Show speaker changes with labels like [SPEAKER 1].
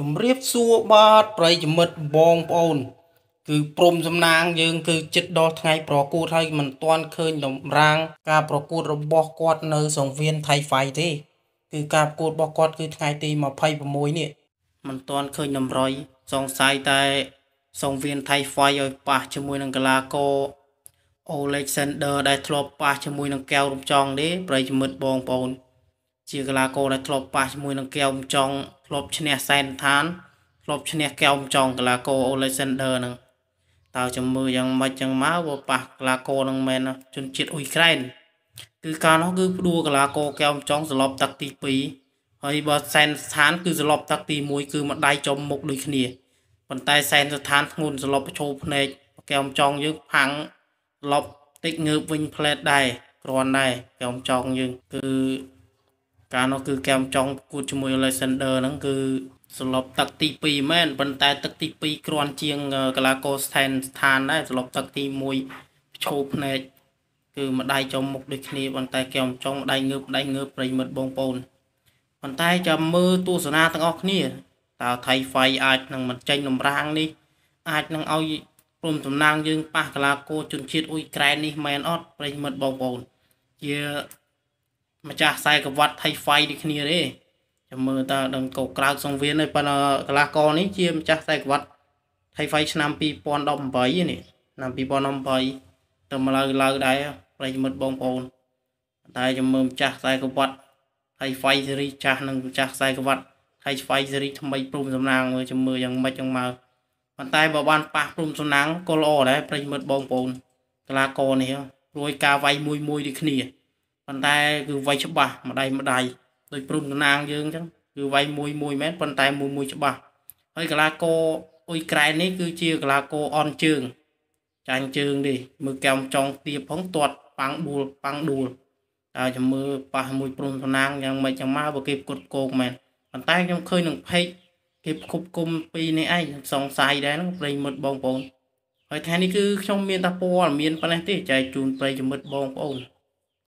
[SPEAKER 1] ជំរាបសួរបាទប្រិយមិត្តបងប្អូនគឺព្រមសំណាងយើងគឺចិត្តដល់ថ្ងៃប្រកួតហើយមិនទាន់ឃើញលំរាងការប្រកួតរបស់គាត់នៅសង្វៀនថៃហ្វៃទេគឺការប្រកួតរបស់គាត់គឺថ្ងៃទី26នេះមិនទាន់ឃើញតម្រុយសង្ស័យតែសង្វៀនថៃហ្វៃឲ្យប៉ះជាមួយនឹងកីឡាករអូឡេកសាន់ដឺដែលធ្លាប់ប៉ះជាមួយនឹងកែវរំចង់ទេប្រិយមិត្តបងប្អូនជាកីឡាករដែលធ្លាប់ប៉ះជាមួយនឹងកែវចុងធ្លាប់ឈ្នះសែនឋានធ្លាប់ឈ្នះកែវចុងកីឡាករ Alexander ហ្នឹងតើចាំមើលយ៉ាងម៉េចចឹងមកវាប៉ះកីឡាករហ្នឹងមែនជនជាតិអ៊ុយក្រែនគឺការនោះគឺផ្ដួលកីឡាករកែវចុងសន្លប់ទឹកទី2ហើយបើសែនស្ថាន គឺសន្លប់ទឹកទី1គឺមួយដៃចំមុខដូចគ្នាប៉ុន្តែសែនស្ថានធ្ងន់សន្លប់បញ្ឈោភ្នែកកែវចុងយើងផាំងសន្លប់តិចងើបវិញផ្លែតដែរគ្រាន់ដែរកែវចុងយើងគឺកាលនោះគឺកែមចង់ប្រកួតជាមួយ Alexander ហ្នឹងគឺសន្លប់ទឹកទី2មែនប៉ុន្តែទឹកទី2គ្រាន់ជាងកលាករស្ថែនស្ថានដែរសន្លប់ទឹកទី1ឈោភ្នែកគឺម្ដាយចំមុខដូចគ្នាប៉ុន្តែកែមចង់ម្ដាយងើបម្ដាយងើបប្រិមិត្តបងប្អូនប៉ុន្តែចាំមើលទស្សនាទាំងអស់គ្នា តើថៃហ្វៃអាចនឹងមិនចេញលំរាងនេះអាចនឹងឲ្យព្រមតំណាងយើងប៉ះកលាករជនជាតិអ៊ុយក្រែននេះមែនអត់ប្រិមិត្តបងប្អូនជាម្ចាស់ខ្សែក្រវ៉ាត់ថៃហ្វាយដូចគ្នាទេចាំមើលតើដឹងកោក្រៅសង្វៀនទេប៉ុន្តែកលាករនេះជាម្ចាស់ខ្សែក្រវ៉ាត់ថៃហ្វាយឆ្នាំ2018នេះឆ្នាំ2018ទៅមកលើលើដែរប្រិយមិត្តបងប្អូនតែចាំមើលម្ចាស់ខ្សែក្រវ៉ាត់ថៃហ្វាយស៊េរីចាស់និងម្ចាស់ខ្សែក្រវ៉ាត់ថៃហ្វាយស៊េរី ថ្មីព្រមសំណាងមើលចាំមើលយ៉ាងម៉េចយ៉ាងមកប៉ុន្តែបើបានប៉ះព្រមសំណាងក៏ល្អដែរប្រិយមិត្តបងប្អូនកលាករនេះរួយការវាយមួយមួយដូចគ្នាប៉ុន្តែគឺវ័យច្បាស់ម្ដាយម្ដាយដោយព្រំតំណាងយើងអញ្ចឹងគឺវ័យមួយមួយមែនប៉ុន្តែមួយមួយច្បាស់ហើយកីឡាករអ៊ុយក្រែននេះគឺជាកីឡាករអនជើងចាញ់ជើងនេះមើលកែមចង់ទាបផងទាត់ប៉ាំងដួលប៉ាំងដួលតែចាំមើលប៉ះមួយ ព្រំតំណាងយ៉ាងម៉េចចាំមកបើគេផ្គត់ផ្គងមែនប៉ុន្តែខ្ញុំឃើញនឹងផេកគេផ្គប់គុំពីនេះឯងសង្ស័យដែរហ្នឹងប្រិយមិត្តបងប្អូនហើយថ្ងៃនេះគឺខ្ញុំមានតែព័ត៌មានប៉ុណ្ណេះទេចែកជូនប្រិយមិត្តបងប្អូន